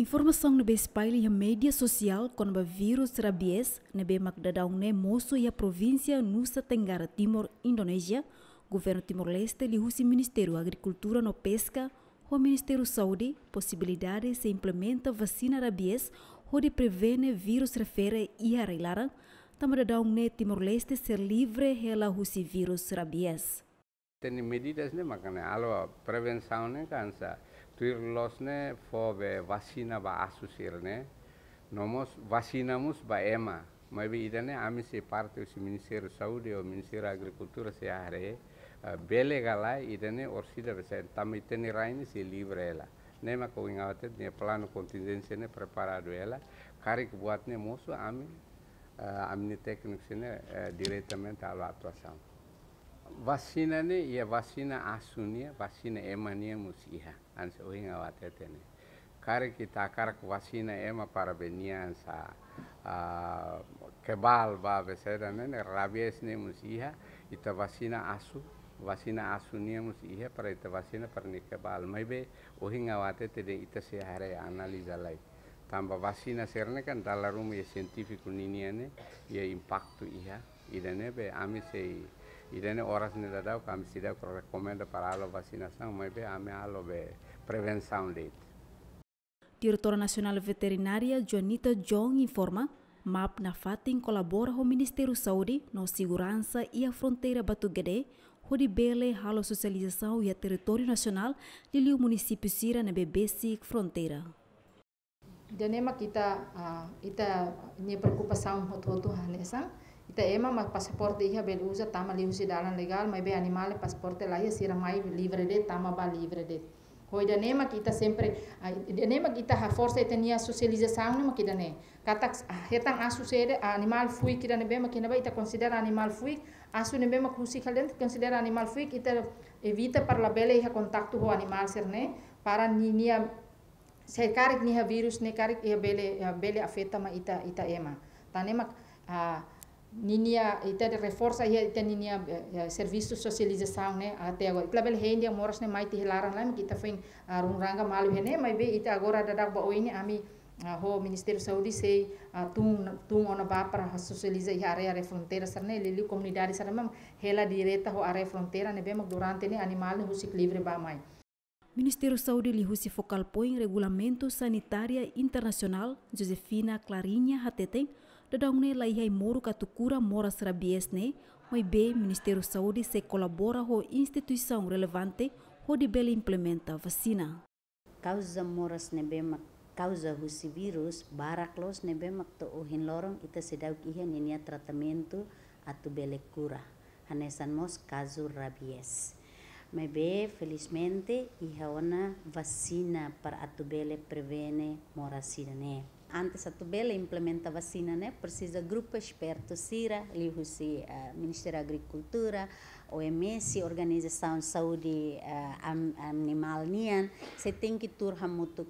Informação no espalha e mídia social com o vírus rabies na be magdadaung ne moço e a província Nusa Tenggara Timor, Indonésia, governo Timor-Leste lhe o Ministério Agricultura no Pesca, o Ministério Saúde, possibilidade se implementa vacina rabies, onde prevene né vírus refere e também da uné Timor-Leste ser livre rela usa vírus rabies. Tem medidas, né, mas alô, prevenção, né, cansa. twirlosne fo be vasina ba asusirne nomos vasinamus ba ema mabi idane se parte usi ministério saudi o ministério agricultura se are eh, belegala idane orsida be sen tamitene raini se livre ela nema ko ingawate ne plano contingência ne preparado ela karik buatne mosu ami eh, amni teknik sene eh, diretamente à atuação asunia ය emania musi iha anse මුසිහ nga watete ni ya, ya. kare kita kare ku wasina ema para benia ansa kebal ba besera ne rabies ne iha ya. ita wasina asu wasina asu musi iha para ita wasina para ni kebal mai be ohinga wate de ita se hare analiza lai tamba wasina serne kan dalarum ye scientifico ane ye impactu iha idane be ami sei Irene oras ne da dau kam sida para alo vaksinasi, mas be ame alo be prevenção dit Direktur Nasional Veterinaria Juanita Jong informa MAP na FATIN colabora com o Ministério da Saúde na segurança e Bele halo sosialisasi ia teritori nasional di liu munisipi Sira na BBC fronteira. emak kita kita ah, ini ne preocupação hotu hotu ita ema ma pasaporte iha bel usa tama li usi dalan legal ma be animale pasaporte la iha ya sira mai livre de tama ba livre de. hoi da nema kita sempre da nema kita ha forse ita nia socialização nema kita ne katak hetang asu sede animal fui kita ne ma kina ba ita considera animal fui asu ne ma kusi kalen considera animal fui kita evita la bele iha kontaktu ho animal ser ne para nia se karik nia virus ne karik iha bele bele afeta ma ita ita ema tanemak. ninia itede reforça ia ita ninia uh, eh, eh, serviço de socialização né até agora plabel bel hendi a ne né mai ti helaran lá kita fin rungranga malu hene mai be ita agora dadak ba oini ami ho Ministério Saúde sei tung tung ona ba para socializa ia área área fronteira sarne lili comunidade sarne hela direta ho área fronteira ne bemak durante ne animal ne husik livre ba mai Ministério Saúde lihusi focal point regulamento sanitária internacional Josefina Clarinha Hateten dadangune laihai moru katukura mora srabies ne mai be Ministério Saúde se colabora ho instituição relevante ho de bela implementa vacina. Causa moras ne be mak causa husi vírus baraklos ne be mak to ohin lorong ita sedau kiha nenia tratamento atu bele cura. Hanesan mos caso rabies. Mai be felizmente iha ona vacina para atu bele prevene morasirane antes a Tubela implementa a vacina, né? Precisa grupo esperto, CIRA, Lihusi, uh, eh, Ministério da Agricultura, OMS, Organização de Saúde uh, Animal Nian. Você tem que turha muito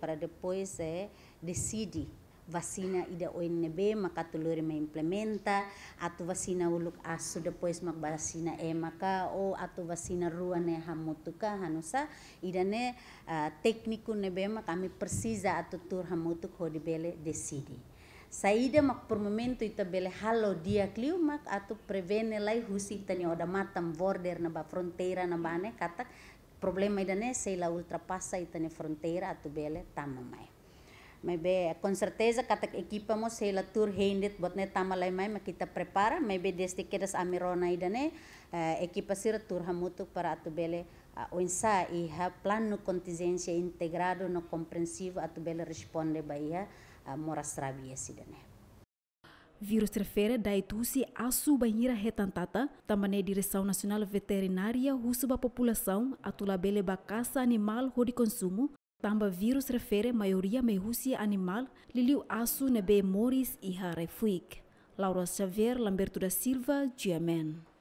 para depois é, decidir vacina ida ONB maka tuluri ma implementa atu vacina uluk asu depois mak vacina e maka o oh, atu vacina rua ne hamutuka hanusa ida ne uh, tekniku nebe kami persisa atu tur hamutuk hodi bele desidi saida mak per momento ita bele halo dia kliu mak atu prevene lai husi tani oda matam border na ba frontera na ne katak problema ida ne sei la ultrapassa ita ne frontera atu bele tamamai may be con certeza katak equipa mo sila tour hindit bot ne tamalay may makita prepara may be desti kedas amirona idane uh, eh, ekipa sira tour hamutuk para atubele uh, ah, oinsa iha plano contingência integrado no compreensivo atubele responde ba iha uh, ah, moras rabies idane Vírus trefere da Itusi a subanhira retantata, também Direção Nacional Veterinária russa a população, a tulabele bacaça animal de consumo, Tamba virus refere maioria meiúcia animal liliu asu nebe moris iha refuik. Laura Xavier, Lamberto da Silva, Diamen.